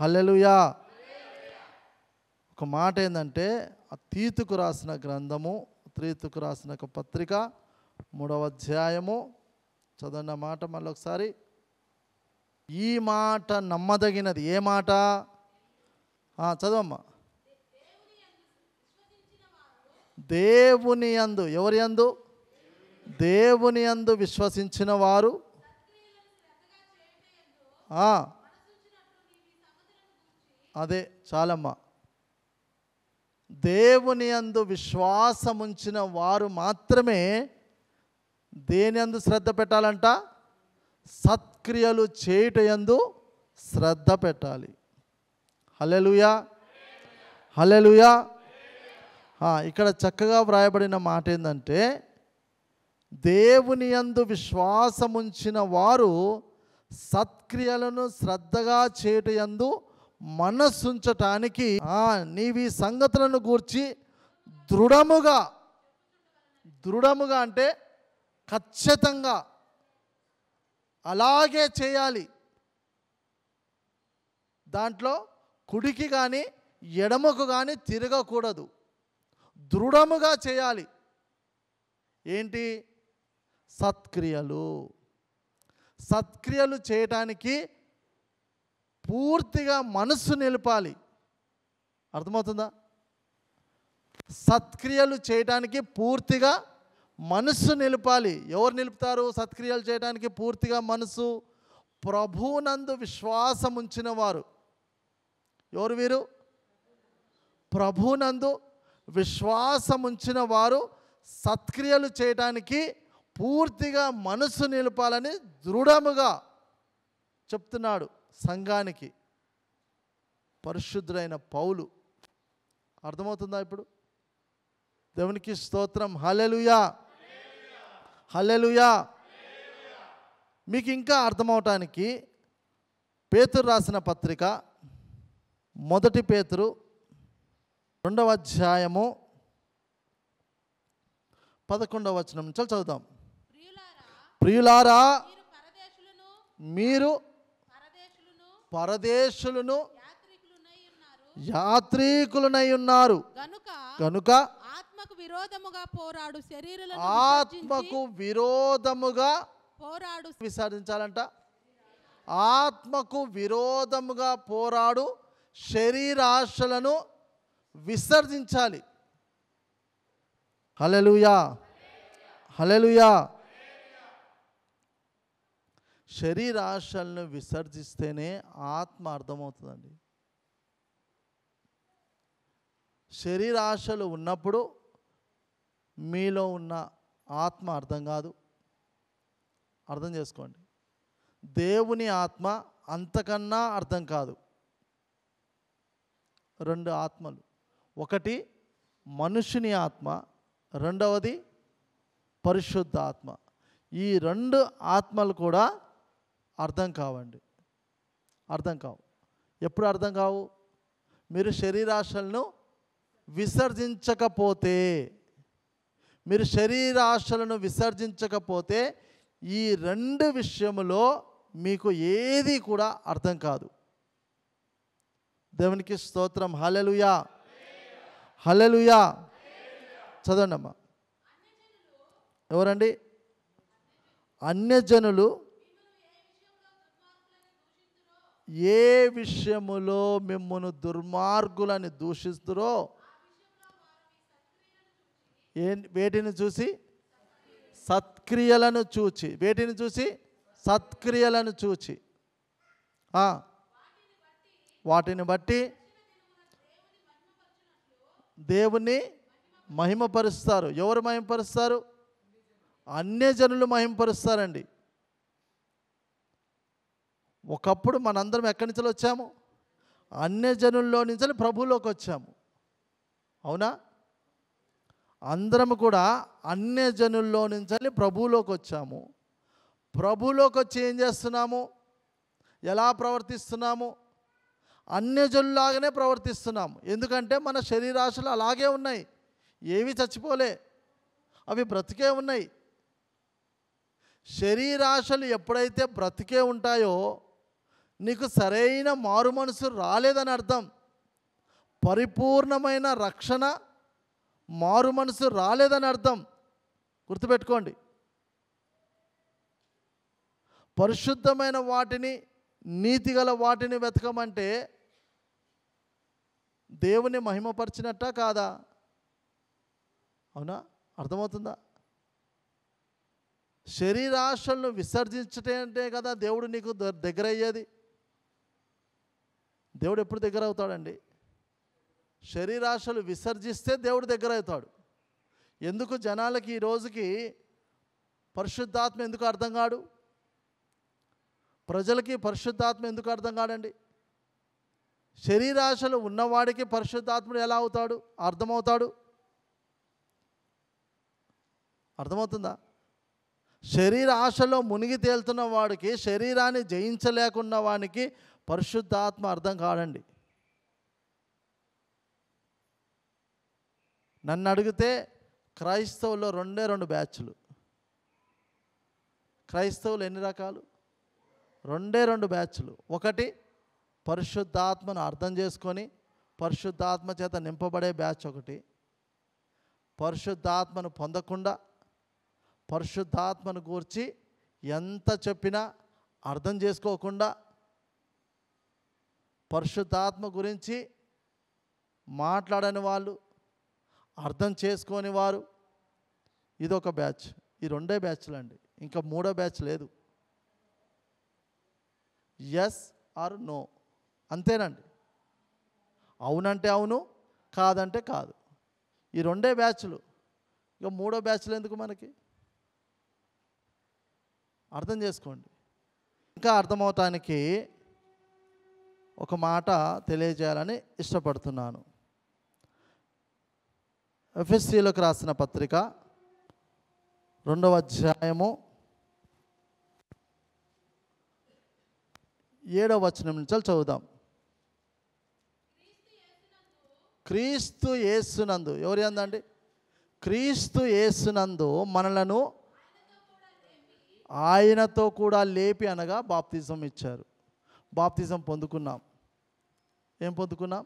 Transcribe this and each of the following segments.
hallelujah ఒక మాట ఏంటంటే ఆ తీతుకు రాసిన గ్రంథము త్రీతుకు రాసిన ఒక పత్రిక మూడవ అధ్యాయము చదవన్న మాట మళ్ళీ ఒకసారి ఈ మాట నమ్మదగినది ఏ మాట చదవమ్మా దేవుని అందు ఎవరి అందు దేవుని అందు విశ్వసించిన వారు అదే చాలమ్మ దేవుని అందు విశ్వాసముంచిన వారు మాత్రమే దేని అందు శ్రద్ధ పెట్టాలంట సత్క్రియలు చేయుటయందు శ్రద్ధ పెట్టాలి హలెలుయా హలెలుయా ఇక్కడ చక్కగా వ్రాయబడిన మాట ఏంటంటే దేవుని అందు విశ్వాసముంచిన వారు సత్క్రియలను శ్రద్ధగా యందు మనస్సుంచటానికి నీవి సంగతులను గూర్చి దృఢముగా దృఢముగా అంటే ఖచ్చితంగా అలాగే చేయాలి దాంట్లో కుడికి కానీ ఎడమకు కానీ తిరగకూడదు దృఢముగా చేయాలి ఏంటి సత్క్రియలు సత్క్రియలు చేయటానికి పూర్తిగా మనస్సు నిలపాలి అర్థమవుతుందా సత్క్రియలు చేయడానికి పూర్తిగా మనస్సు నిలపాలి ఎవరు నిలుపుతారు సత్క్రియలు చేయడానికి పూర్తిగా మనసు ప్రభునందు విశ్వాసం ఉంచిన వారు ఎవరు వీరు ప్రభునందు విశ్వాసం ఉంచిన వారు సత్క్రియలు చేయటానికి పూర్తిగా మనసు నిలపాలని దృఢముగా చెప్తున్నాడు సంఘానికి పరిశుద్ధుడైన పౌలు అర్థమవుతుందా ఇప్పుడు దేవునికి స్తోత్రం హలెలుయా హలెలుయా మీకు ఇంకా అర్థమవటానికి పేతురు రాసిన పత్రిక మొదటి పేతురు రెండవ అధ్యాయము పదకొండవ వచనం నుంచి చదువుతాం ప్రియులారా మీరు పరదేశులను యాత్రికులనై ఉన్నారు కనుక ఆత్మకు విరోధముగా పోరాడు శరీరులను ఆత్మకు విరోధముగా పోరాడు విసర్జించాలంట ఆత్మకు విరోధముగా పోరాడు శరీరాశలను విసర్జించాలి హలెలుయా హలెలుయా శరీరాశలను విసర్జిస్తేనే ఆత్మ అర్థమవుతుందండి శరీరాశలు ఉన్నప్పుడు మీలో ఉన్న ఆత్మ అర్థం కాదు అర్థం చేసుకోండి దేవుని ఆత్మ అంతకన్నా అర్థం కాదు రెండు ఆత్మలు ఒకటి మనుషుని ఆత్మ రెండవది పరిశుద్ధ ఆత్మ ఈ రెండు ఆత్మలు కూడా అర్థం కావండి అర్థం కావు ఎప్పుడు అర్థం కావు మీరు శరీరాశలను విసర్జించకపోతే మీరు శరీరాశలను విసర్జించకపోతే ఈ రెండు విషయములో మీకు ఏది కూడా అర్థం కాదు దేవునికి స్తోత్రం హలలుయా హలలుయా చదవండి అమ్మా ఎవరండి అన్యజనులు ఏ విషయములో మిమ్మల్ని దుర్మార్గులని దూషిస్తురో ఏ వేటిని చూసి సత్క్రియలను చూచి వేటిని చూసి సత్క్రియలను చూచి వాటిని బట్టి దేవుని మహిమపరుస్తారు ఎవరు మహిమపరుస్తారు అన్యజనులు మహిమపరుస్తారండి ఒకప్పుడు మనందరం ఎక్కడి నుంచి వచ్చాము అన్యజనుల్లో నుంచి ప్రభువులోకి వచ్చాము అవునా అందరం కూడా అన్యజనుల్లో నుంచి ప్రభువులోకి వచ్చాము ప్రభువులోకి వచ్చి ఏం చేస్తున్నాము ఎలా ప్రవర్తిస్తున్నాము అన్యజనులాగానే ప్రవర్తిస్తున్నాము ఎందుకంటే మన శరీరాశలు అలాగే ఉన్నాయి ఏవి చచ్చిపోలే అవి బ్రతికే ఉన్నాయి శరీరాశలు ఎప్పుడైతే బ్రతికే ఉంటాయో నీకు సరైన మారు మనసు రాలేదని అర్థం పరిపూర్ణమైన రక్షణ మారు మనసు రాలేదని అర్థం గుర్తుపెట్టుకోండి పరిశుద్ధమైన వాటిని నీతిగల వాటిని వెతకమంటే దేవుని మహిమపరిచినట్ట కాదా అవునా అర్థమవుతుందా శరీరాశలను విసర్జించటే అంటే కదా దేవుడు నీకు దగ్గర అయ్యేది దేవుడు ఎప్పుడు దగ్గర అవుతాడండి శరీరాశలు విసర్జిస్తే దేవుడు దగ్గర అవుతాడు ఎందుకు జనాలకి ఈ రోజుకి పరిశుద్ధాత్మ ఎందుకు అర్థం కాడు ప్రజలకి పరిశుద్ధాత్మ ఎందుకు అర్థం కాడండి శరీరాశలు ఉన్నవాడికి పరిశుద్ధాత్ముడు ఎలా అవుతాడు అర్థమవుతాడు అర్థమవుతుందా శరీర ఆశలో మునిగి తేలుతున్న వాడికి శరీరాన్ని జయించలేకున్న వానికి పరిశుద్ధాత్మ అర్థం కాడండి నన్ను అడిగితే క్రైస్తవుల్లో రెండే రెండు బ్యాచ్లు క్రైస్తవులు ఎన్ని రకాలు రెండే రెండు బ్యాచ్లు ఒకటి పరిశుద్ధాత్మను అర్థం చేసుకొని పరిశుద్ధాత్మ చేత నింపబడే బ్యాచ్ ఒకటి పరిశుద్ధాత్మను పొందకుండా పరిశుద్ధాత్మను గూర్చి ఎంత చెప్పినా అర్థం చేసుకోకుండా పరిశుద్ధాత్మ గురించి మాట్లాడని వాళ్ళు అర్థం చేసుకోని వారు ఇదొక బ్యాచ్ ఈ రెండే బ్యాచ్లు అండి ఇంకా మూడో బ్యాచ్ లేదు ఎస్ ఆర్ నో అంతేనండి అవునంటే అవును కాదంటే కాదు ఈ రెండే బ్యాచ్లు ఇక మూడో బ్యాచ్లు ఎందుకు మనకి అర్థం చేసుకోండి ఇంకా అర్థమవటానికి ఒక మాట తెలియజేయాలని ఇష్టపడుతున్నాను ఎఫ్ఎస్సీలకు రాసిన పత్రిక రెండవ అధ్యాయము ఏడవ వచనం నుంచి చదువుదాం క్రీస్తు ఏసునందు ఎవరి అందండి క్రీస్తు ఏసునందు మనలను ఆయనతో కూడా లేపి అనగా బాప్తిజం ఇచ్చారు బాప్తిజం పొందుకున్నాం ఏం పొందుకున్నాం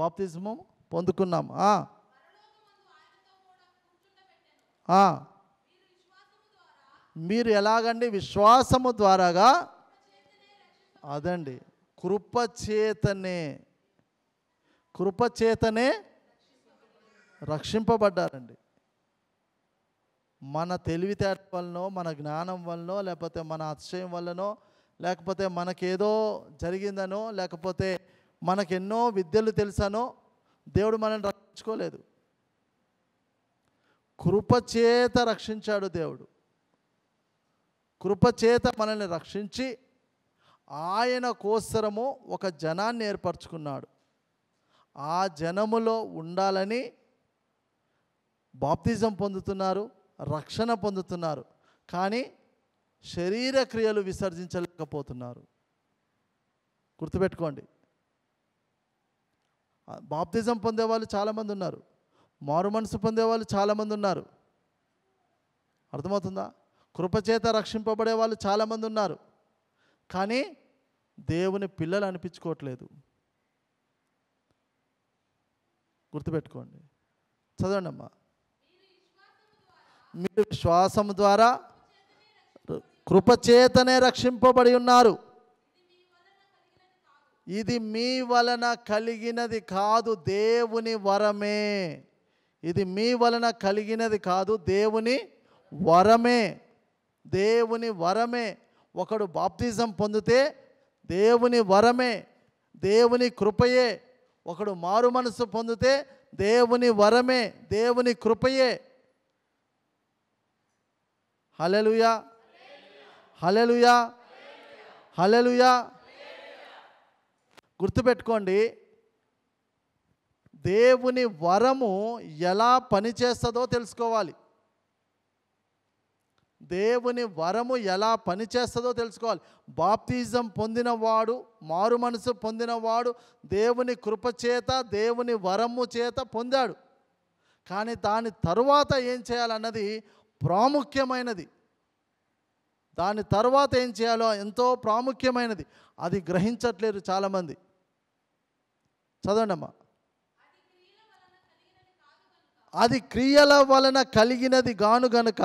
బాప్తిజము పొందుకున్నాం మీరు ఎలాగండి విశ్వాసము ద్వారాగా అదండి కృపచేతనే కృపచేతనే రక్షింపబడ్డారండి మన తెలివితేట వలనో మన జ్ఞానం వలనో లేకపోతే మన అతిశయం వల్లనో లేకపోతే మనకేదో జరిగిందనో లేకపోతే మనకెన్నో విద్యలు తెలుసానో దేవుడు మనల్ని రక్షించుకోలేదు కృపచేత రక్షించాడు దేవుడు కృపచేత మనల్ని రక్షించి ఆయన కోసరము ఒక జనాన్ని ఏర్పరచుకున్నాడు ఆ జనములో ఉండాలని బాప్తిజం పొందుతున్నారు రక్షణ పొందుతున్నారు కానీ శరీర క్రియలు విసర్జించలేకపోతున్నారు గుర్తుపెట్టుకోండి బాప్తిజం పొందేవాళ్ళు చాలామంది ఉన్నారు మారు మనసు పొందేవాళ్ళు చాలామంది ఉన్నారు అర్థమవుతుందా కృపచేత రక్షింపబడే వాళ్ళు చాలామంది ఉన్నారు కానీ దేవుని పిల్లలు అనిపించుకోవట్లేదు గుర్తుపెట్టుకోండి చదవండి అమ్మా మీరు శ్వాసం ద్వారా కృపచేతనే రక్షింపబడి ఉన్నారు ఇది మీ వలన కలిగినది కాదు దేవుని వరమే ఇది మీ వలన కలిగినది కాదు దేవుని వరమే దేవుని వరమే ఒకడు బాప్తిజం పొందితే దేవుని వరమే దేవుని కృపయే ఒకడు మారు మనసు పొందితే దేవుని వరమే దేవుని కృపయే హలలుయా హలెలుయా హలెలుయా గుర్తుపెట్టుకోండి దేవుని వరము ఎలా పనిచేస్తుందో తెలుసుకోవాలి దేవుని వరము ఎలా పనిచేస్తుందో తెలుసుకోవాలి బాప్తిజం పొందినవాడు మారు మనసు పొందినవాడు దేవుని కృపచేత దేవుని వరము చేత పొందాడు కానీ దాని తరువాత ఏం చేయాలన్నది ప్రాముఖ్యమైనది దాని తర్వాత ఏం చేయాలో ఎంతో ప్రాముఖ్యమైనది అది గ్రహించట్లేరు చాలామంది చదవండి అమ్మా అది క్రియల వలన కలిగినది గాను గనుక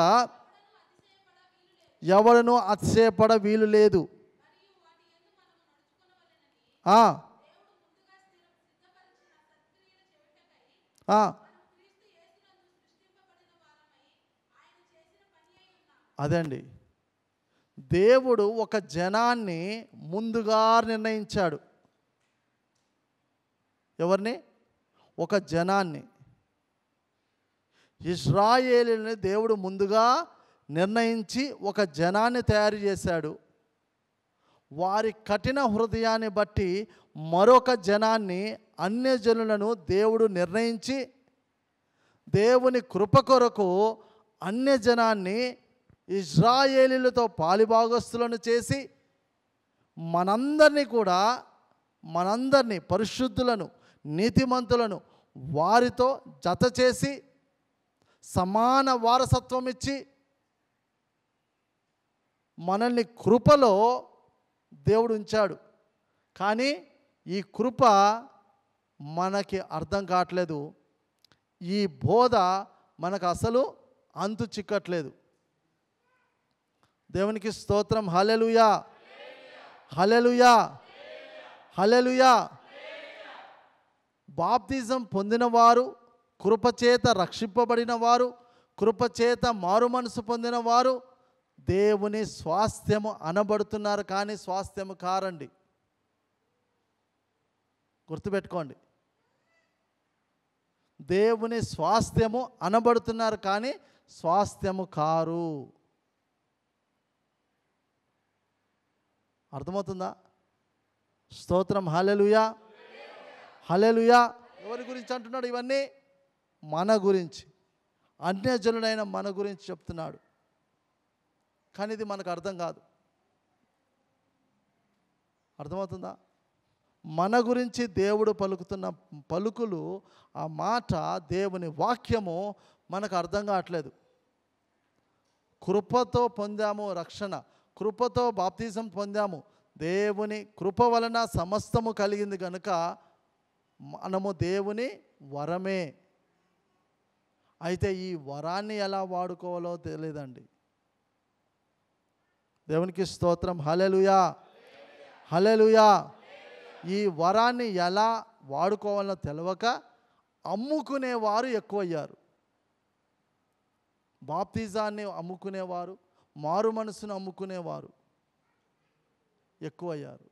ఎవరను అతిశయపడ వీలు లేదు అదే అండి దేవుడు ఒక జనాన్ని ముందుగా నిర్ణయించాడు ఎవరిని ఒక జనాన్ని ఇజ్రాయేలీని దేవుడు ముందుగా నిర్ణయించి ఒక జనాన్ని తయారు చేశాడు వారి కఠిన హృదయాన్ని బట్టి మరొక జనాన్ని అన్యజనులను దేవుడు నిర్ణయించి దేవుని కృప కొరకు అన్యజనాన్ని ఇజ్రాయేలీలతో పాలిభాగస్తులను చేసి మనందరినీ కూడా మనందరినీ పరిశుద్ధులను నీతిమంతులను వారితో జత చేసి సమాన వారసత్వం ఇచ్చి మనల్ని కృపలో దేవుడు ఉంచాడు కానీ ఈ కృప మనకి అర్థం కావట్లేదు ఈ బోధ మనకు అసలు అంతు చిక్కట్లేదు దేవునికి స్తోత్రం హలెలుయా హలెలుయా హలెలుయా బాప్తిజం పొందినవారు కృపచేత రక్షింపబడిన వారు కృపచేత మారు మనసు పొందిన వారు దేవుని స్వాస్థ్యము అనబడుతున్నారు కానీ స్వాస్థ్యము కారండి గుర్తుపెట్టుకోండి దేవుని స్వాస్థ్యము అనబడుతున్నారు కానీ స్వాస్థ్యము కారు అర్థమవుతుందా స్తోత్రం హలెలుయా హలెలుయా ఎవరి గురించి అంటున్నాడు ఇవన్నీ మన గురించి అన్యజనుడైన మన గురించి చెప్తున్నాడు కానీ ఇది మనకు అర్థం కాదు అర్థమవుతుందా మన గురించి దేవుడు పలుకుతున్న పలుకులు ఆ మాట దేవుని వాక్యము మనకు అర్థం కావట్లేదు కృపతో పొందాము రక్షణ కృపతో బాప్తిజం పొందాము దేవుని కృప వలన సమస్తము కలిగింది కనుక మనము దేవుని వరమే అయితే ఈ వరాన్ని ఎలా వాడుకోవాలో తెలియదండి దేవునికి స్తోత్రం హలెలుయా హలెలుయా ఈ వరాన్ని ఎలా వాడుకోవాలో తెలవక అమ్ముకునేవారు ఎక్కువయ్యారు బాప్తిజాన్ని అమ్ముకునేవారు మారు మనసును అమ్ముకునేవారు ఎక్కువయ్యారు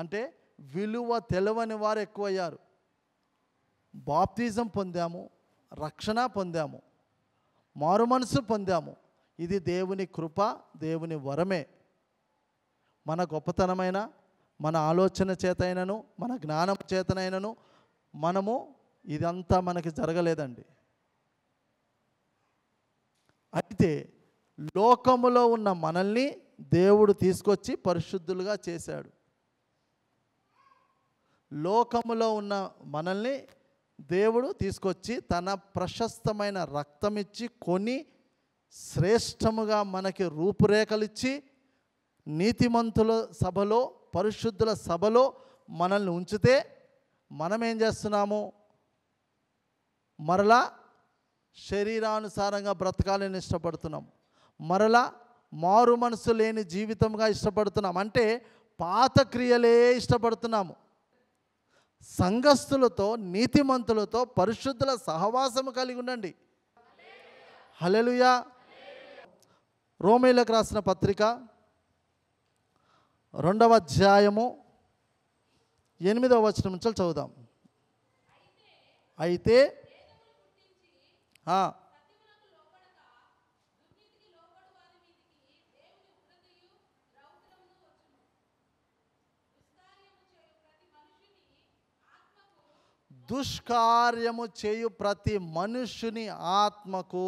అంటే విలువ తెలవని వారు ఎక్కువయ్యారు బాప్తిజం పొందాము రక్షణ పొందాము మారు మనసు పొందాము ఇది దేవుని కృప దేవుని వరమే మన గొప్పతనమైన మన ఆలోచన చేతైనను మన జ్ఞానం చేతనైనను మనము ఇదంతా మనకి జరగలేదండి అయితే లోకములో ఉన్న మనల్ని దేవుడు తీసుకొచ్చి పరిశుద్ధులుగా చేశాడు లోకములో ఉన్న మనల్ని దేవుడు తీసుకొచ్చి తన ప్రశస్తమైన రక్తమిచ్చి కొని శ్రేష్టముగా మనకి రూపురేఖలిచ్చి నీతిమంతుల సభలో పరిశుద్ధుల సభలో మనల్ని ఉంచితే మనం ఏం చేస్తున్నాము మరలా శరీరానుసారంగా బ్రతకాలని ఇష్టపడుతున్నాం మరలా మారు మనసు లేని జీవితంగా ఇష్టపడుతున్నాం అంటే పాత క్రియలే ఇష్టపడుతున్నాము సంఘస్థులతో నీతిమంతులతో పరిశుద్ధుల సహవాసము కలిగి ఉండండి హలెలుయా రోమేలకు రాసిన పత్రిక రెండవ అధ్యాయము ఎనిమిదవ వచనం నుంచి చదువుదాం అయితే దుష్కార్యము చేయు ప్రతి మనుష్యుని ఆత్మకు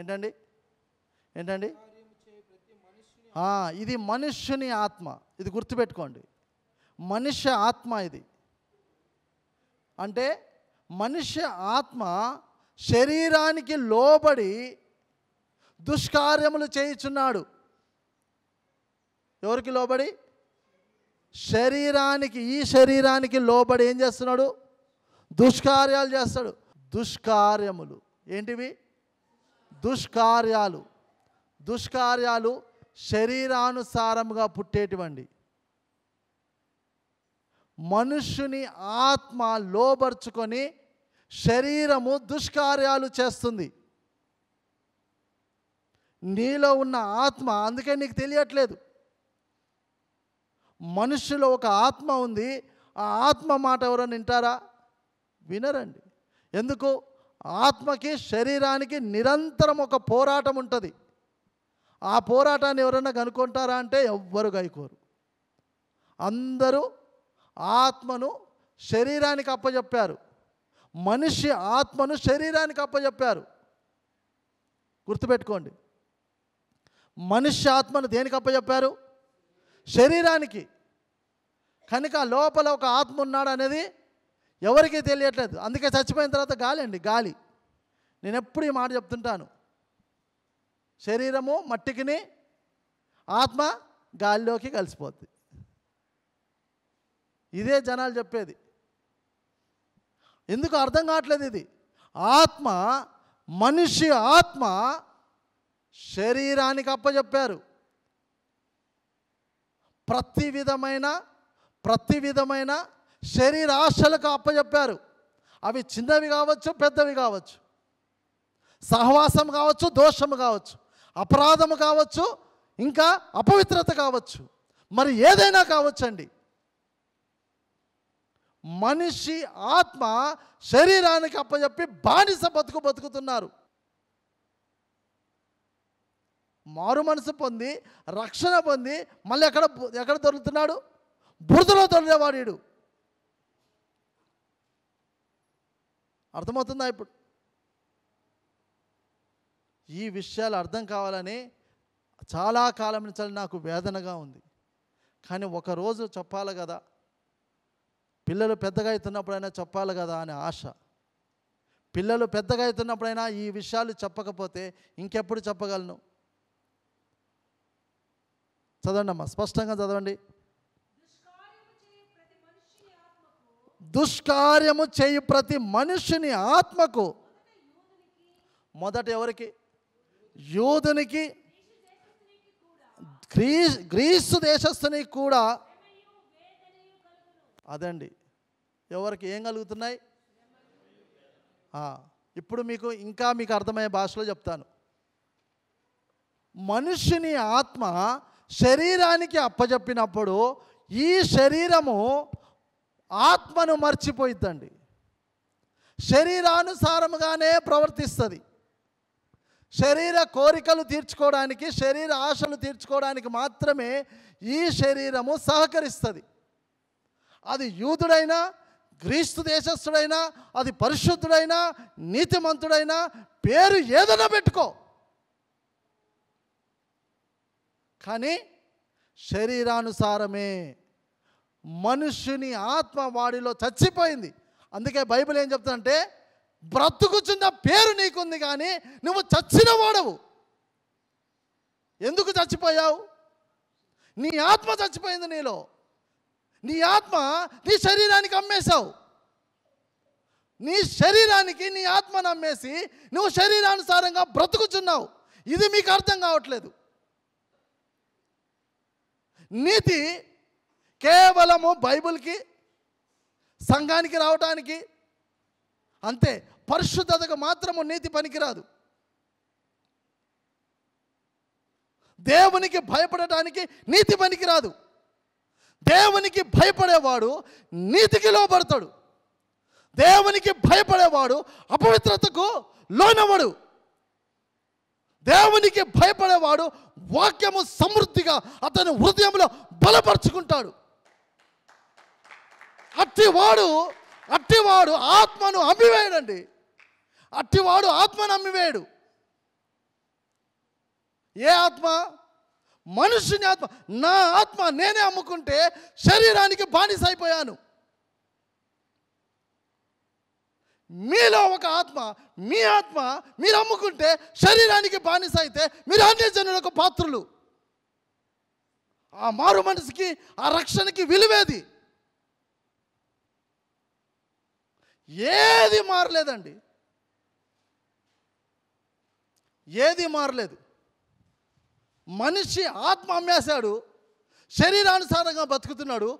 ఏంటండి ఏంటండి ఇది మనుష్యుని ఆత్మ ఇది గుర్తుపెట్టుకోండి మనుష్య ఆత్మ ఇది అంటే మనుష్య ఆత్మ శరీరానికి లోబడి దుష్కార్యములు చేయుచున్నాడు ఎవరికి లోబడి శరీరానికి ఈ శరీరానికి లోబడి ఏం చేస్తున్నాడు దుష్కార్యాలు చేస్తాడు దుష్కార్యములు ఏంటివి దుష్కార్యాలు దుష్కార్యాలు శరీరానుసారముగా పుట్టేటివండి మనుష్యుని ఆత్మ లోబర్చుకొని శరీరము దుష్కార్యాలు చేస్తుంది నీలో ఉన్న ఆత్మ అందుకే నీకు తెలియట్లేదు మనుషులు ఒక ఆత్మ ఉంది ఆ ఆత్మ మాట ఎవరైనా వింటారా వినరండి ఎందుకు ఆత్మకి శరీరానికి నిరంతరం ఒక పోరాటం ఉంటుంది ఆ పోరాటాన్ని ఎవరైనా కనుక్కుంటారా అంటే ఎవ్వరు గైకోరు అందరూ ఆత్మను శరీరానికి అప్పచెప్పారు మనిషి ఆత్మను శరీరానికి అప్పచెప్పారు గుర్తుపెట్టుకోండి మనిషి ఆత్మను దేనికి అప్పచెప్పారు శరీరానికి కనుక లోపల ఒక ఆత్మ ఉన్నాడు అనేది ఎవరికీ తెలియట్లేదు అందుకే చచ్చిపోయిన తర్వాత గాలి అండి గాలి నేను ఎప్పుడు ఈ మాట చెప్తుంటాను శరీరము మట్టికిని ఆత్మ గాలిలోకి కలిసిపోద్ది ఇదే జనాలు చెప్పేది ఎందుకు అర్థం కావట్లేదు ఇది ఆత్మ మనిషి ఆత్మ శరీరానికి అప్పచెప్పారు ప్రతి విధమైన ప్రతి విధమైన శరీరాశలకు అప్పచెప్పారు అవి చిన్నవి కావచ్చు పెద్దవి కావచ్చు సహవాసం కావచ్చు దోషము కావచ్చు అపరాధము కావచ్చు ఇంకా అపవిత్రత కావచ్చు మరి ఏదైనా కావచ్చండి మనిషి ఆత్మ శరీరానికి అప్పచెప్పి బానిస బతుకు బతుకుతున్నారు మారు మనసు పొంది రక్షణ పొంది మళ్ళీ ఎక్కడ ఎక్కడ దొరుకుతున్నాడు బురదలో దొరికేవాడు అర్థమవుతుందా ఇప్పుడు ఈ విషయాలు అర్థం కావాలని చాలా కాలం నుంచి నాకు వేదనగా ఉంది కానీ ఒకరోజు చెప్పాలి కదా పిల్లలు పెద్దగా అవుతున్నప్పుడైనా చెప్పాలి కదా అనే ఆశ పిల్లలు పెద్దగా అవుతున్నప్పుడైనా ఈ విషయాలు చెప్పకపోతే ఇంకెప్పుడు చెప్పగలను చదవండి అమ్మా స్పష్టంగా చదవండి దుష్కార్యము చేయి ప్రతి మనుషుని ఆత్మకు మొదట ఎవరికి యూదునికి గ్రీ గ్రీసు దేశస్థునికి కూడా అదండి ఎవరికి ఏం కలుగుతున్నాయి ఇప్పుడు మీకు ఇంకా మీకు అర్థమయ్యే భాషలో చెప్తాను మనుషుని ఆత్మ శరీరానికి అప్పజెప్పినప్పుడు ఈ శరీరము ఆత్మను మర్చిపోయిద్దండి శరీరానుసారముగానే ప్రవర్తిస్తుంది శరీర కోరికలు తీర్చుకోవడానికి శరీర ఆశలు తీర్చుకోవడానికి మాత్రమే ఈ శరీరము సహకరిస్తుంది అది యూదుడైనా గ్రీస్తు దేశస్థుడైనా అది పరిశుద్ధుడైనా నీతిమంతుడైనా పేరు ఏదైనా పెట్టుకో కానీ శరీరానుసారమే మనుషుని ఆత్మ వాడిలో చచ్చిపోయింది అందుకే బైబిల్ ఏం చెప్తుందంటే బ్రతుకుచున్న పేరు నీకుంది కానీ నువ్వు చచ్చిన వాడవు ఎందుకు చచ్చిపోయావు నీ ఆత్మ చచ్చిపోయింది నీలో నీ ఆత్మ నీ శరీరానికి అమ్మేశావు నీ శరీరానికి నీ ఆత్మను అమ్మేసి నువ్వు శరీరానుసారంగా బ్రతుకుచున్నావు ఇది మీకు అర్థం కావట్లేదు నీతి కేవలము బైబిల్కి సంఘానికి రావటానికి అంతే పరిశుద్ధతకు మాత్రము నీతి పనికిరాదు దేవునికి భయపడటానికి నీతి పనికిరాదు దేవునికి భయపడేవాడు నీతికి లోపడతాడు దేవునికి భయపడేవాడు అపవిత్రతకు లోనవ్వడు దేవునికి భయపడేవాడు వాక్యము సమృద్ధిగా అతని హృదయంలో బలపరుచుకుంటాడు అట్టివాడు అట్టివాడు ఆత్మను అమ్మివేయడండి అట్టివాడు ఆత్మను అమ్మివేయడు ఏ ఆత్మ మనుషుని ఆత్మ నా ఆత్మ నేనే అమ్ముకుంటే శరీరానికి బానిస అయిపోయాను మీలో ఒక ఆత్మ మీ ఆత్మ మీరు అమ్ముకుంటే శరీరానికి బానిస అయితే మీరు అన్ని జనులకు పాత్రులు ఆ మారు మనిషికి ఆ రక్షణకి విలువేది ఏది మారలేదండి ఏది మారలేదు మనిషి ఆత్మ అమ్మేశాడు శరీరానుసారంగా బతుకుతున్నాడు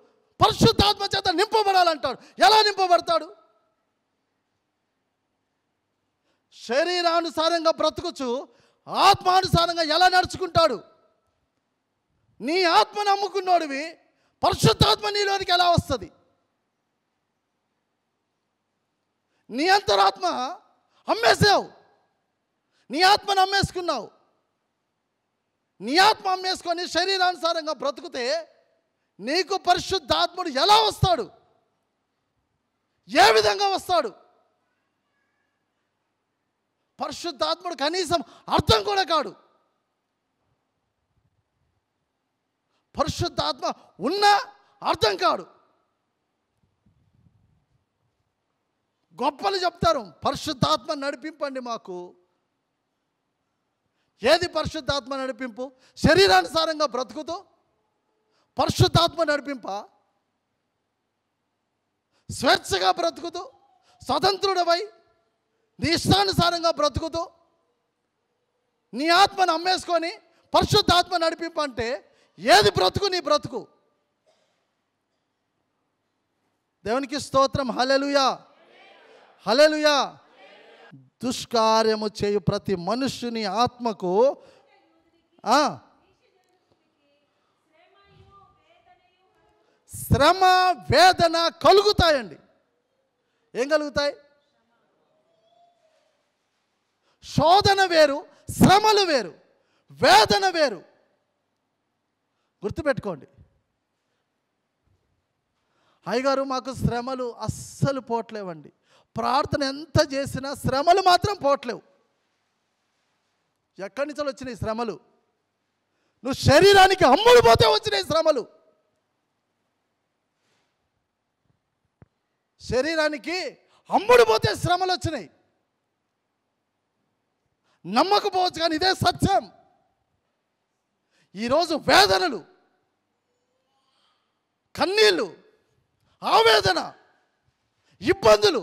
పరిశుద్ధాత్మ చేత నింపబడాలంటాడు ఎలా నింపబడతాడు శరీరానుసారంగా బ్రతుకుచు ఆత్మానుసారంగా ఎలా నడుచుకుంటాడు నీ ఆత్మ నమ్ముకున్నోడివి పరిశుద్ధాత్మ నీలోనికి ఎలా వస్తుంది నీ అంతరాత్మ అమ్మేసావు నీ ఆత్మను అమ్మేసుకున్నావు నీ ఆత్మ అమ్మేసుకొని శరీరానుసారంగా బ్రతుకుతే నీకు పరిశుద్ధాత్ముడు ఎలా వస్తాడు ఏ విధంగా వస్తాడు పరిశుద్ధాత్ముడు కనీసం అర్థం కూడా కాడు పరిశుద్ధాత్మ ఉన్నా అర్థం కాడు గొప్పలు చెప్తారు పరిశుద్ధాత్మ నడిపింపండి మాకు ఏది పరిశుద్ధాత్మ నడిపింపు శరీరానుసారంగా బ్రతుకుతూ పరిశుద్ధాత్మ నడిపింప స్వేచ్ఛగా బ్రతుకుతూ స్వతంత్రుడవై నీ ఇష్టానుసారంగా బ్రతుకుతూ నీ ఆత్మను అమ్మేసుకొని ఆత్మ నడిపింపంటే ఏది బ్రతుకు నీ బ్రతుకు దేవునికి స్తోత్రం హలెలుయా హలెలుయా దుష్కార్యము చేయు ప్రతి మనుష్యుని ఆత్మకు శ్రమ వేదన కలుగుతాయండి ఏం కలుగుతాయి శోధన వేరు శ్రమలు వేరు వేదన వేరు గుర్తుపెట్టుకోండి అయ్యగారు మాకు శ్రమలు అస్సలు పోట్లేవండి ప్రార్థన ఎంత చేసినా శ్రమలు మాత్రం పోట్లేవు ఎక్కడి నుంచి వచ్చినాయి శ్రమలు నువ్వు శరీరానికి అమ్ముడు పోతే వచ్చినాయి శ్రమలు శరీరానికి అమ్ముడు పోతే శ్రమలు వచ్చినాయి నమ్మకపోవచ్చు కానీ ఇదే సత్యం ఈరోజు వేదనలు కన్నీళ్ళు ఆవేదన ఇబ్బందులు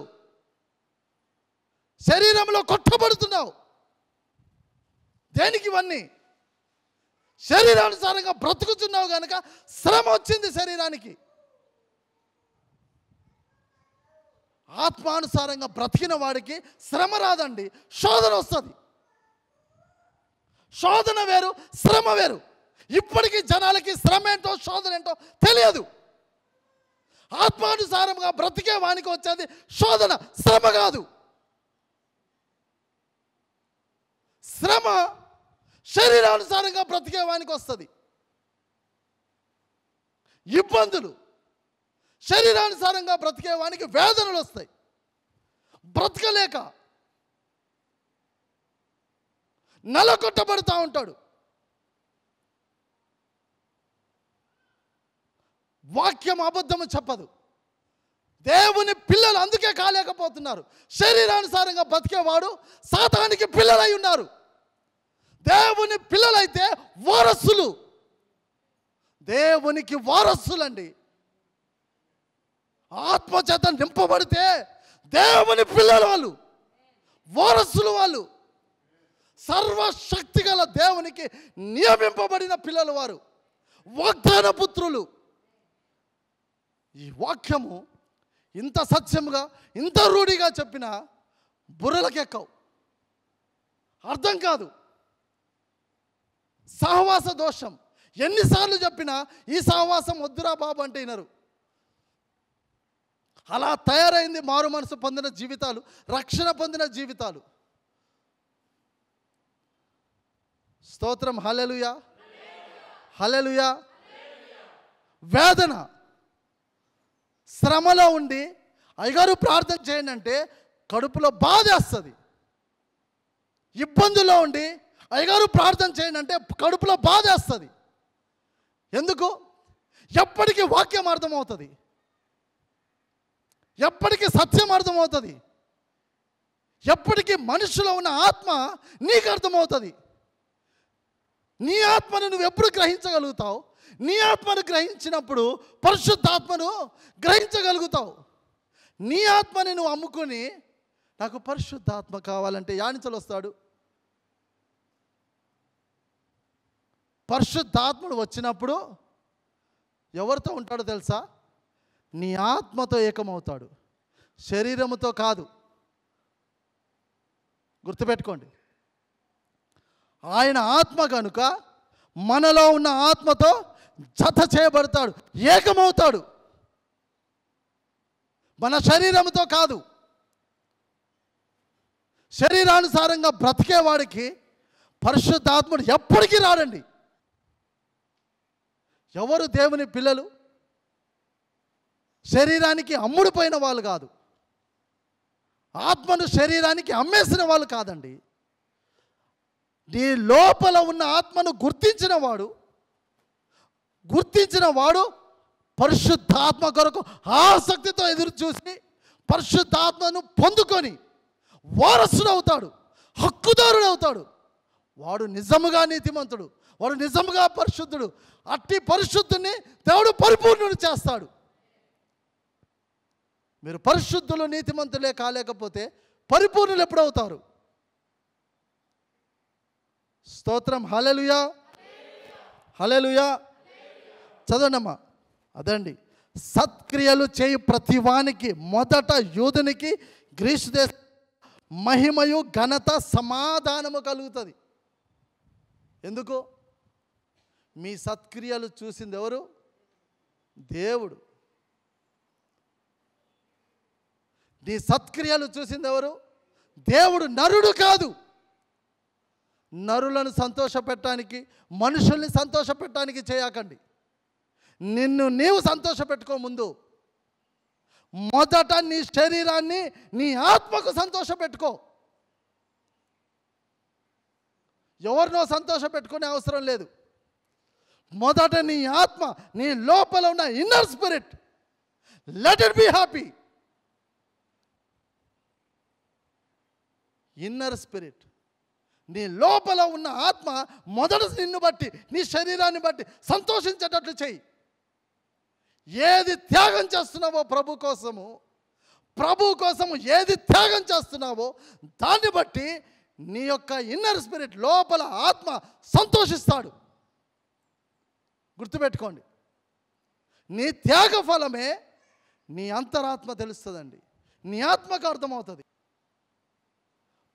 శరీరంలో కొట్టబడుతున్నావు దేనికి ఇవన్నీ శరీరానుసారంగా బ్రతుకుతున్నావు కనుక శ్రమ వచ్చింది శరీరానికి ఆత్మానుసారంగా బ్రతికిన వాడికి శ్రమ రాదండి శోధన వస్తుంది శోధన వేరు శ్రమ వేరు ఇప్పటికీ జనాలకి శ్రమ ఏంటో శోధన ఏంటో తెలియదు ఆత్మానుసారంగా బ్రతికే వానికి వచ్చేది శోధన శ్రమ కాదు శ్రమ శరీరానుసారంగా బ్రతికే వానికి వస్తుంది ఇబ్బందులు శరీరానుసారంగా బ్రతికే వానికి వేదనలు వస్తాయి బ్రతకలేక నలకొట్టబడుతూ ఉంటాడు వాక్యం అబద్ధము చెప్పదు దేవుని పిల్లలు అందుకే కాలేకపోతున్నారు శరీరానుసారంగా బతికేవాడు సాతానికి పిల్లలై ఉన్నారు దేవుని పిల్లలైతే వారసులు దేవునికి వారసులండి ఆత్మచేత నింపబడితే దేవుని పిల్లలు వాళ్ళు వారసులు వాళ్ళు సర్వశక్తి గల దేవునికి నియమింపబడిన పిల్లలు వారు వాగ్దాన పుత్రులు ఈ వాక్యము ఇంత సత్యముగా ఇంత రూఢిగా చెప్పిన బుర్రలకెక్కవు అర్థం కాదు సహవాస దోషం ఎన్నిసార్లు చెప్పినా ఈ సహవాసం వద్దురా బాబు అంటే వినరు అలా తయారైంది మారు మనసు పొందిన జీవితాలు రక్షణ పొందిన జీవితాలు స్తోత్రం హలలుయా హలలుయా వేదన శ్రమలో ఉండి అయ్యగారు ప్రార్థన చేయండి అంటే కడుపులో బాధ వేస్తుంది ఇబ్బందుల్లో ఉండి అయ్యగారు ప్రార్థన చేయండి అంటే కడుపులో బాధ వేస్తుంది ఎందుకు ఎప్పటికీ వాక్యం అర్థమవుతుంది ఎప్పటికీ సత్యం అర్థమవుతుంది ఎప్పటికీ మనుషులో ఉన్న ఆత్మ నీకు అర్థమవుతుంది నీ ఆత్మను నువ్వు ఎప్పుడు గ్రహించగలుగుతావు నీ ఆత్మను గ్రహించినప్పుడు పరిశుద్ధాత్మను గ్రహించగలుగుతావు నీ ఆత్మని నువ్వు అమ్ముకొని నాకు పరిశుద్ధాత్మ కావాలంటే యానిచలు వస్తాడు పరిశుద్ధాత్ముడు వచ్చినప్పుడు ఎవరితో ఉంటాడో తెలుసా నీ ఆత్మతో ఏకమవుతాడు శరీరముతో కాదు గుర్తుపెట్టుకోండి ఆయన ఆత్మ కనుక మనలో ఉన్న ఆత్మతో జత చేయబడతాడు ఏకమవుతాడు మన శరీరంతో కాదు శరీరానుసారంగా బ్రతికేవాడికి పరిశుద్ధాత్ముడు ఎప్పటికీ రాడండి ఎవరు దేవుని పిల్లలు శరీరానికి అమ్ముడుపోయిన వాళ్ళు కాదు ఆత్మను శరీరానికి అమ్మేసిన వాళ్ళు కాదండి నీ లోపల ఉన్న ఆత్మను గుర్తించిన వాడు గుర్తించిన వాడు పరిశుద్ధాత్మ కొరకు ఆసక్తితో ఎదురు చూసి పరిశుద్ధాత్మను పొందుకొని వారసుడు అవుతాడు హక్కుదారుడు అవుతాడు వాడు నిజముగా నీతిమంతుడు వాడు నిజముగా పరిశుద్ధుడు అట్టి పరిశుద్ధుని దేవుడు పరిపూర్ణుడు చేస్తాడు మీరు పరిశుద్ధులు నీతిమంతులే కాలేకపోతే పరిపూర్ణులు ఎప్పుడవుతారు స్తోత్రం హలలుయా హలలుయా చదవండమ్మా అదండి సత్క్రియలు చేయు ప్రతివానికి మొదట యూదునికి గ్రీసు దేశ మహిమయు ఘనత సమాధానము కలుగుతుంది ఎందుకు మీ సత్క్రియలు చూసింది ఎవరు దేవుడు నీ సత్క్రియలు చూసింది ఎవరు దేవుడు నరుడు కాదు నరులను సంతోషపెట్టడానికి మనుషుల్ని సంతోషపెట్టడానికి చేయకండి నిన్ను నీవు సంతోషపెట్టుకో ముందు మొదట నీ శరీరాన్ని నీ ఆత్మకు సంతోషపెట్టుకో ఎవరినో సంతోష పెట్టుకునే అవసరం లేదు మొదట నీ ఆత్మ నీ లోపల ఉన్న inner spirit let it be happy inner spirit నీ లోపల ఉన్న ఆత్మ మొదట నిన్ను బట్టి నీ శరీరాన్ని బట్టి సంతోషించేటట్లు చెయ్యి ఏది త్యాగం చేస్తున్నావో ప్రభు కోసము ప్రభు కోసము ఏది త్యాగం చేస్తున్నావో దాన్ని బట్టి నీ యొక్క ఇన్నర్ స్పిరిట్ లోపల ఆత్మ సంతోషిస్తాడు గుర్తుపెట్టుకోండి నీ త్యాగ ఫలమే నీ అంతరాత్మ తెలుస్తుందండి నీ ఆత్మకు అర్థమవుతుంది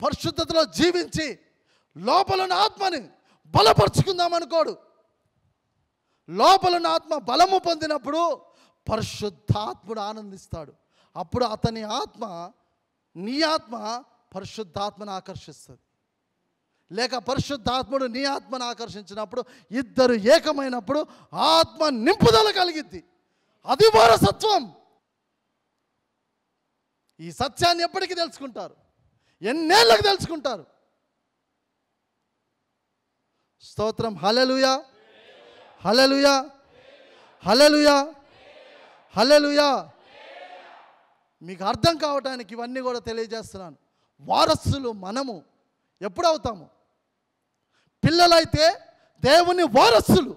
పరిశుద్ధతలో జీవించి లోపల ఆత్మని బలపరుచుకుందాం అనుకోడు లోపల ఆత్మ బలము పొందినప్పుడు పరిశుద్ధాత్ముడు ఆనందిస్తాడు అప్పుడు అతని ఆత్మ నీ ఆత్మ పరిశుద్ధాత్మను ఆకర్షిస్తుంది లేక పరిశుద్ధాత్ముడు నీ ఆత్మను ఆకర్షించినప్పుడు ఇద్దరు ఏకమైనప్పుడు ఆత్మ నింపుదల కలిగిద్ది అది వారసత్వం ఈ సత్యాన్ని ఎప్పటికీ తెలుసుకుంటారు ఎన్నేళ్ళకి తెలుసుకుంటారు స్తోత్రం హలలుయా హలలుయా హలలుయా హలలుయా మీకు అర్థం కావటానికి ఇవన్నీ కూడా తెలియజేస్తున్నాను వారసులు మనము ఎప్పుడవుతాము పిల్లలైతే దేవుని వారసులు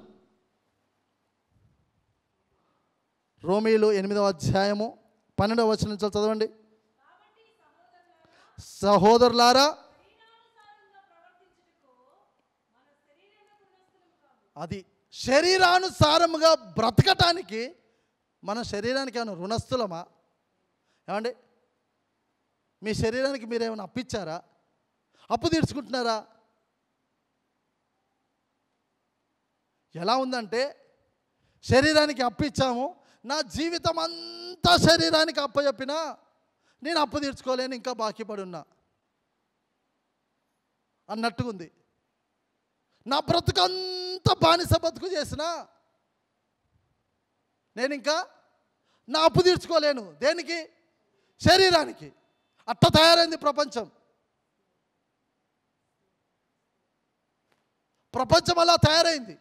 రోమీలు ఎనిమిదవ అధ్యాయము పన్నెండవ వచనం చదవండి సహోదరులారా అది శరీరానుసారముగా బ్రతకటానికి మన శరీరానికి ఏమైనా రుణస్థులమా ఏమండి మీ శరీరానికి మీరు ఏమైనా అప్పిచ్చారా అప్పు తీర్చుకుంటున్నారా ఎలా ఉందంటే శరీరానికి అప్పు ఇచ్చాము నా జీవితం అంతా శరీరానికి అప్పు చెప్పిన నేను అప్పు తీర్చుకోలేను ఇంకా బాకీ పడున్నా ఉంది నా బ్రతుకంతా ఎంత బానిస బతుకు చేసినా నేను ఇంకా నా అప్పు తీర్చుకోలేను దేనికి శరీరానికి అట్ట తయారైంది ప్రపంచం ప్రపంచం అలా తయారైంది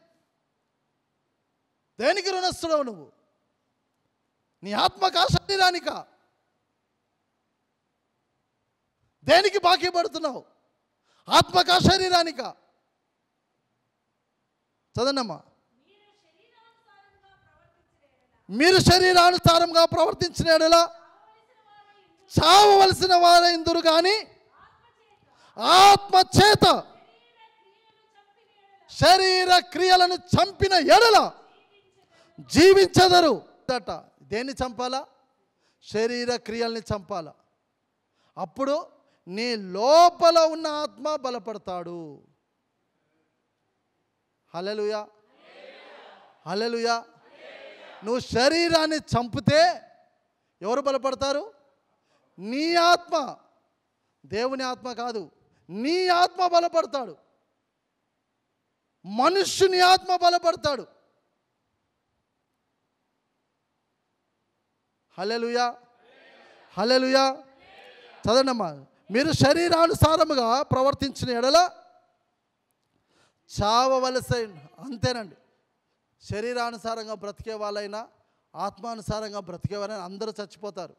దేనికి రుణస్తున్నావు నువ్వు నీ ఆత్మకా శరీరానిక దేనికి బాకీ పడుతున్నావు ఆత్మక శరీరానికా చదనమ్మా మీరు శరీరానుసారంగా ప్రవర్తించిన ఎడలా చావవలసిన వారైందరు కానీ ఆత్మచేత శరీర క్రియలను చంపిన ఎడల జీవించదరు దట దేన్ని చంపాలా శరీర క్రియల్ని చంపాలా అప్పుడు నీ లోపల ఉన్న ఆత్మ బలపడతాడు హలలుయా హలలుయా నువ్వు శరీరాన్ని చంపితే ఎవరు బలపడతారు నీ ఆత్మ దేవుని ఆత్మ కాదు నీ ఆత్మ బలపడతాడు మనుష్యుని ఆత్మ బలపడతాడు హలలుయా హలలుయా చదనమ్మా మీరు శరీరానుసారముగా ప్రవర్తించిన ఎడల చావవలసైన అంతేనండి శరీరానుసారంగా బ్రతికే వాళ్ళైనా ఆత్మానుసారంగా బ్రతికే వాళ్ళైనా అందరూ చచ్చిపోతారు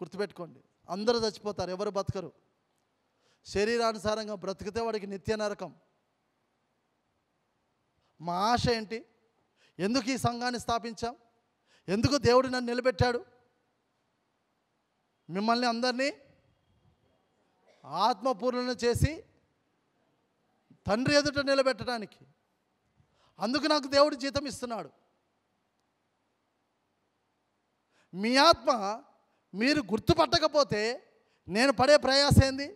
గుర్తుపెట్టుకోండి అందరూ చచ్చిపోతారు ఎవరు బ్రతకరు శరీరానుసారంగా బ్రతికితే వాడికి నిత్య నరకం మా ఆశ ఏంటి ఎందుకు ఈ సంఘాన్ని స్థాపించాం ఎందుకు దేవుడు నన్ను నిలబెట్టాడు మిమ్మల్ని అందరినీ ఆత్మపూర్ణను చేసి తండ్రి ఎదుట నిలబెట్టడానికి అందుకు నాకు దేవుడు జీతం ఇస్తున్నాడు మీ ఆత్మ మీరు గుర్తుపట్టకపోతే నేను పడే ప్రయాస ఏంది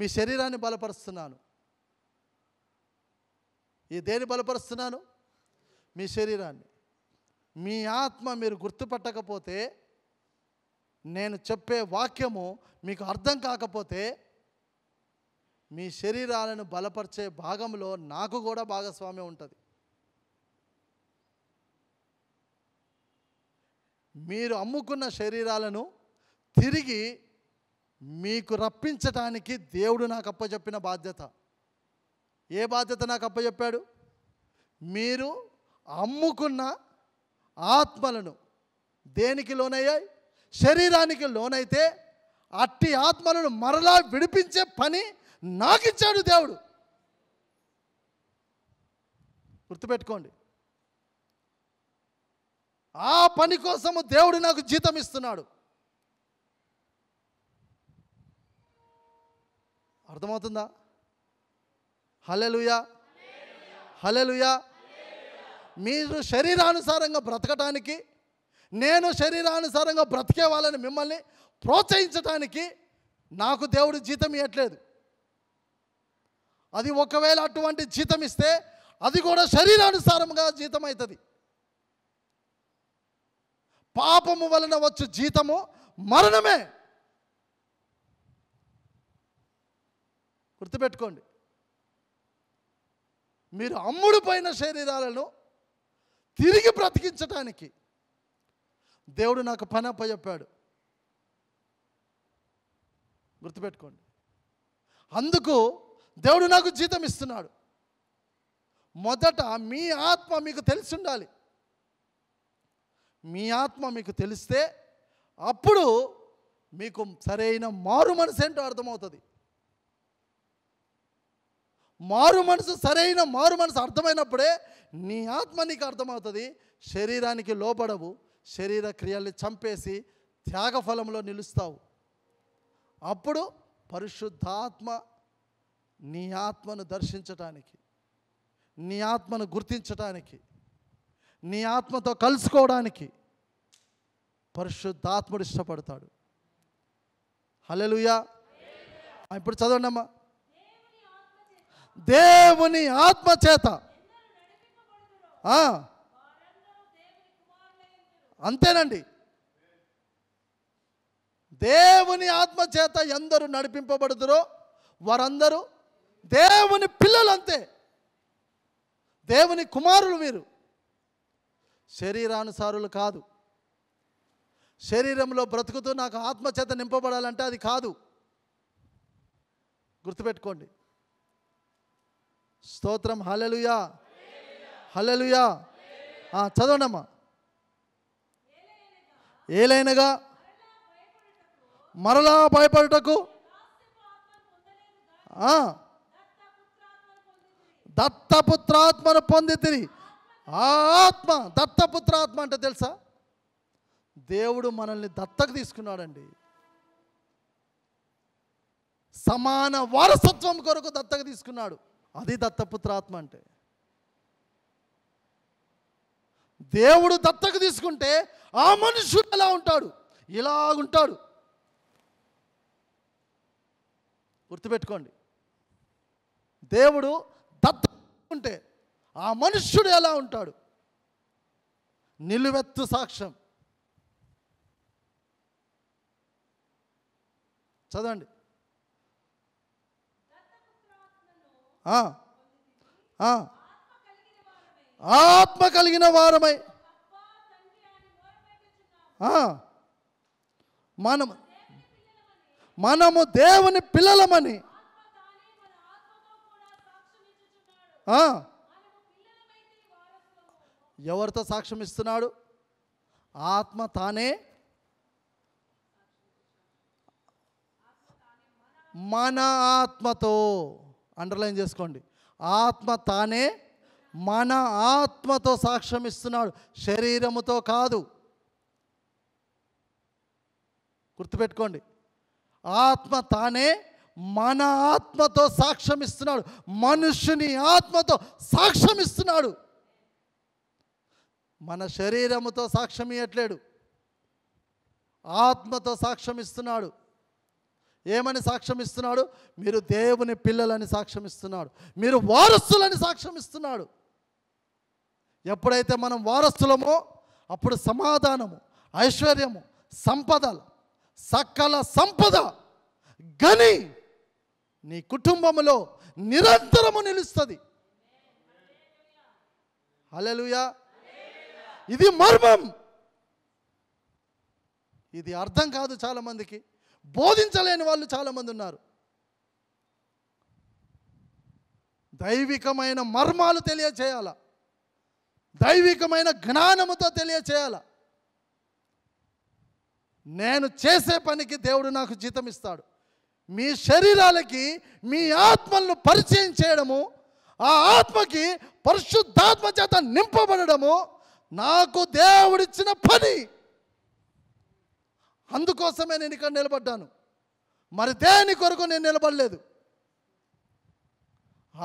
మీ శరీరాన్ని బలపరుస్తున్నాను ఈ దేని బలపరుస్తున్నాను మీ శరీరాన్ని మీ ఆత్మ మీరు గుర్తుపట్టకపోతే నేను చెప్పే వాక్యము మీకు అర్థం కాకపోతే మీ శరీరాలను బలపరిచే భాగంలో నాకు కూడా భాగస్వామ్యం ఉంటుంది మీరు అమ్ముకున్న శరీరాలను తిరిగి మీకు రప్పించటానికి దేవుడు నాకు అప్పచెప్పిన బాధ్యత ఏ బాధ్యత నాకు అప్పచెప్పాడు మీరు అమ్ముకున్న ఆత్మలను దేనికి లోనయ్యాయి శరీరానికి లోనైతే అట్టి ఆత్మలను మరలా విడిపించే పని నాకు ఇచ్చాడు దేవుడు గుర్తుపెట్టుకోండి ఆ పని కోసము దేవుడు నాకు జీతం ఇస్తున్నాడు అర్థమవుతుందా హలెలుయా హలెలుయా మీరు శరీరానుసారంగా బ్రతకటానికి నేను శరీరానుసారంగా బ్రతికే వాళ్ళని మిమ్మల్ని ప్రోత్సహించటానికి నాకు దేవుడు జీతం ఇవ్వట్లేదు అది ఒకవేళ అటువంటి జీతం ఇస్తే అది కూడా శరీరానుసారంగా జీతం అవుతుంది పాపము వలన వచ్చు జీతము మరణమే గుర్తుపెట్టుకోండి మీరు అమ్ముడుపోయిన శరీరాలను తిరిగి బ్రతికించటానికి దేవుడు నాకు పని చెప్పాడు గుర్తుపెట్టుకోండి అందుకు దేవుడు నాకు జీతం ఇస్తున్నాడు మొదట మీ ఆత్మ మీకు తెలిసి ఉండాలి మీ ఆత్మ మీకు తెలిస్తే అప్పుడు మీకు సరైన మారు మనసు ఏంటో అర్థమవుతుంది మారు మనసు సరైన మారు మనసు అర్థమైనప్పుడే నీ ఆత్మ నీకు అర్థమవుతుంది శరీరానికి లోపడవు శరీర క్రియల్ని చంపేసి త్యాగఫలంలో నిలుస్తావు అప్పుడు పరిశుద్ధాత్మ నీ ఆత్మను దర్శించటానికి నీ ఆత్మను గుర్తించటానికి నీ ఆత్మతో కలుసుకోవడానికి పరిశుద్ధాత్ముడు ఇష్టపడతాడు హలెలుయా ఇప్పుడు చదవండి అమ్మా దేవుని ఆత్మ చేత అంతేనండి దేవుని ఆత్మ చేత ఎందరు నడిపింపబడుతురో వారందరూ దేవుని పిల్లలు అంతే దేవుని కుమారులు మీరు శరీరానుసారులు కాదు శరీరంలో బ్రతుకుతూ నాకు ఆత్మచేత నింపబడాలంటే అది కాదు గుర్తుపెట్టుకోండి స్తోత్రం హలలుయా హలలుయా చదవనమ్మా ఏలైనగా మరలా భయపడుటకు దత్తపుత్రాత్మను పొంది తిరి ఆత్మ దత్తపుత్రాత్మ అంటే తెలుసా దేవుడు మనల్ని దత్తకు తీసుకున్నాడండి సమాన వారసత్వం కొరకు దత్తకు తీసుకున్నాడు అది దత్తపుత్రాత్మ అంటే దేవుడు దత్తకు తీసుకుంటే ఆ మనుషుడు ఎలా ఉంటాడు ఉంటాడు గుర్తుపెట్టుకోండి దేవుడు ఉంటే ఆ మనుష్యుడు ఎలా ఉంటాడు నిలువెత్తు సాక్ష్యం చదవండి ఆత్మ కలిగిన వారమై మనము మనము దేవుని పిల్లలమని ఎవరితో సాక్ష్యం ఇస్తున్నాడు ఆత్మ తానే మన ఆత్మతో అండర్లైన్ చేసుకోండి ఆత్మ తానే మన ఆత్మతో సాక్ష్యం ఇస్తున్నాడు శరీరముతో కాదు గుర్తుపెట్టుకోండి ఆత్మ తానే మన ఆత్మతో సాక్ష్యం ఇస్తున్నాడు మనుషుని ఆత్మతో సాక్ష్యం ఇస్తున్నాడు మన శరీరముతో సాక్ష్యం ఇవ్వట్లేడు ఆత్మతో సాక్ష్యం ఇస్తున్నాడు ఏమని సాక్ష్యం ఇస్తున్నాడు మీరు దేవుని పిల్లలని సాక్ష్యం ఇస్తున్నాడు మీరు వారసులని సాక్ష్యం ఇస్తున్నాడు ఎప్పుడైతే మనం వారస్తులమో అప్పుడు సమాధానము ఐశ్వర్యము సంపదలు సకల సంపద గని నీ కుటుంబంలో నిరంతరము నిలుస్తుంది అలలుయా ఇది మర్మం ఇది అర్థం కాదు చాలామందికి బోధించలేని వాళ్ళు చాలామంది ఉన్నారు దైవికమైన మర్మాలు తెలియచేయాల దైవికమైన జ్ఞానముతో తెలియచేయాల నేను చేసే పనికి దేవుడు నాకు జీతం ఇస్తాడు మీ శరీరాలకి మీ ఆత్మలను పరిచయం చేయడము ఆ ఆత్మకి పరిశుద్ధాత్మ చేత నింపబడము నాకు దేవుడిచ్చిన పని అందుకోసమే నేను ఇక్కడ నిలబడ్డాను మరి దేని కొరకు నేను నిలబడలేదు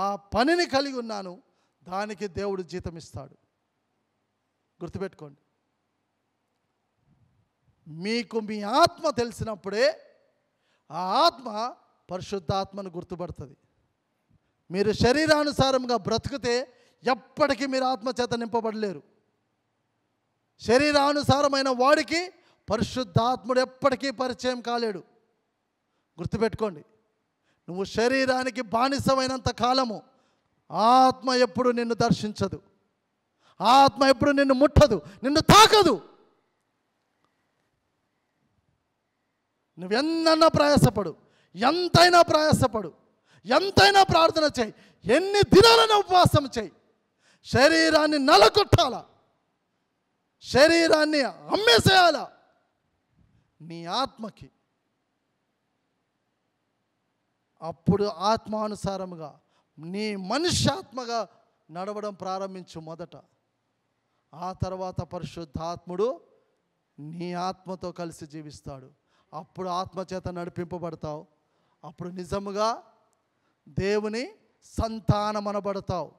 ఆ పనిని కలిగి ఉన్నాను దానికి దేవుడు జీతం ఇస్తాడు గుర్తుపెట్టుకోండి మీకు మీ ఆత్మ తెలిసినప్పుడే ఆ ఆత్మ పరిశుద్ధాత్మను గుర్తుపడుతుంది మీరు శరీరానుసారంగా బ్రతికితే ఎప్పటికీ మీరు ఆత్మ చేత నింపబడలేరు శరీరానుసారమైన వాడికి పరిశుద్ధాత్ముడు ఎప్పటికీ పరిచయం కాలేడు గుర్తుపెట్టుకోండి నువ్వు శరీరానికి బానిసమైనంత కాలము ఆత్మ ఎప్పుడు నిన్ను దర్శించదు ఆత్మ ఎప్పుడు నిన్ను ముట్టదు నిన్ను తాకదు నువ్వెన్నైనా ప్రయాసపడు ఎంతైనా ప్రయాసపడు ఎంతైనా ప్రార్థన చేయి ఎన్ని దినాలను ఉపవాసం చేయి శరీరాన్ని నలగొట్టాలా శరీరాన్ని అమ్మేసేయాలా నీ ఆత్మకి అప్పుడు ఆత్మానుసారముగా నీ మనుష్యాత్మగా నడవడం ప్రారంభించు మొదట ఆ తర్వాత పరిశుద్ధాత్ముడు నీ ఆత్మతో కలిసి జీవిస్తాడు అప్పుడు ఆత్మచేత నడిపింపబడతావు అప్పుడు నిజముగా దేవుని సంతానమనబడతావు